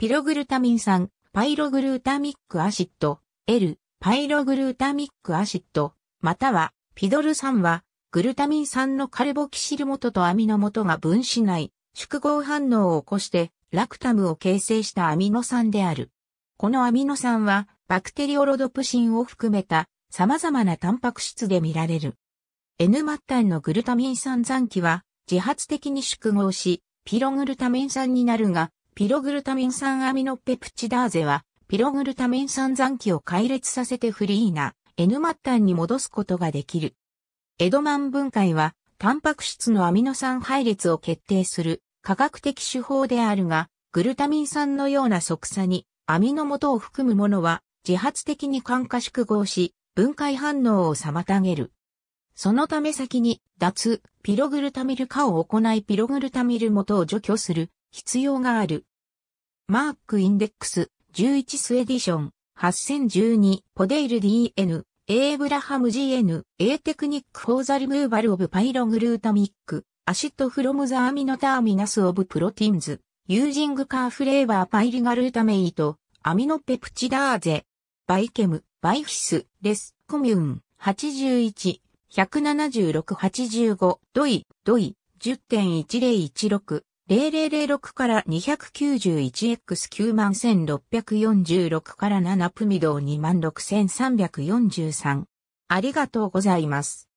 ピログルタミン酸、パイログルータミックアシッド、L、パイログルータミックアシッド、または、ピドル酸は、グルタミン酸のカルボキシル元とアミノ元が分子内、縮合反応を起こして、ラクタムを形成したアミノ酸である。このアミノ酸は、バクテリオロドプシンを含めた、様々なタンパク質で見られる。N 末端のグルタミン酸残機は、自発的に縮合し、ピログルタミン酸になるが、ピログルタミン酸アミノペプチダーゼは、ピログルタミン酸残機を解列させてフリーな N 末端に戻すことができる。エドマン分解は、タンパク質のアミノ酸配列を決定する科学的手法であるが、グルタミン酸のような即座にアミノ元を含むものは自発的に感化縮合し、分解反応を妨げる。そのため先に脱ピログルタミル化を行いピログルタミル元を除去する必要がある。マークインデックス11スエディション8012ポデイル DN エイブラハム GN A テクニックフォーザリムーバルオブパイログルータミックアシットフロムザアミノターミナスオブプロティンズユージングカーフレーバーパイリガルータメイトアミノペプチダーゼバイケムバイフィスレスコミューン81 176-85ドイドイ10.1016 0006から291 x 91646から7プミドウ26343。ありがとうございます。